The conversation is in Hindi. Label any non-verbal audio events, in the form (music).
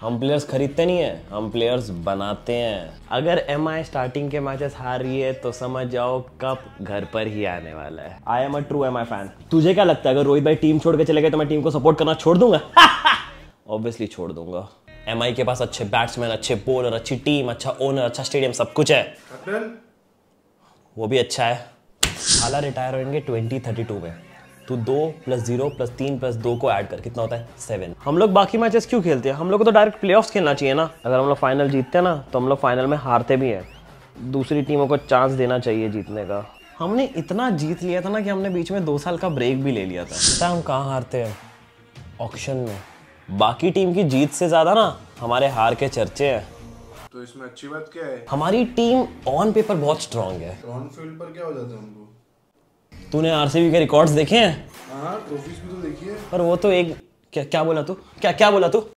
हम प्लेयर्स खरीदते नहीं है हम प्लेयर्स बनाते हैं अगर एम आई स्टार्टिंग के मैचेस हार रही है तो समझ जाओ कप घर पर ही आने वाला है I am a true M I fan तुझे क्या लगता है अगर रोहित भाई टीम छोड़ के चले गए तो मैं टीम को सपोर्ट करना छोड़ दूंगा ऑब्वियसली (laughs) छोड़ दूंगा एम के पास अच्छे बैट्समैन अच्छे बॉलर अच्छी टीम अच्छा ओनर अच्छा स्टेडियम सब कुछ है वो भी अच्छा है हाला रिटायर होंगे टू में तो दो प्लस जीरो प्लस तीन प्लस दो को ऐड कर कितना होता है सेवन हम लोग बाकी मैचेस क्यों खेलते हैं हम लोग को तो डायरेक्ट प्ले खेलना चाहिए ना अगर हम लोग फाइनल जीतते हैं ना तो हम लोग फाइनल में हारते भी हैं दूसरी टीमों को चांस देना चाहिए जीतने का हमने इतना जीत लिया था ना कि हमने बीच में दो साल का ब्रेक भी ले लिया था पता हम कहाँ हारते हैं ऑक्शन में बाकी टीम की जीत से ज़्यादा ना हमारे हार के चर्चे हैं तो इसमें अच्छी बात क्या है हमारी टीम ऑन पेपर बहुत स्ट्रॉन्ग है ऑन फील्ड पर क्या हो जाता है उनको तूने आरसीबी के रिकॉर्ड्स देखे हैं हाँ भी तो, तो देखिए पर वो तो एक क्या क्या बोला तू क्या क्या बोला तू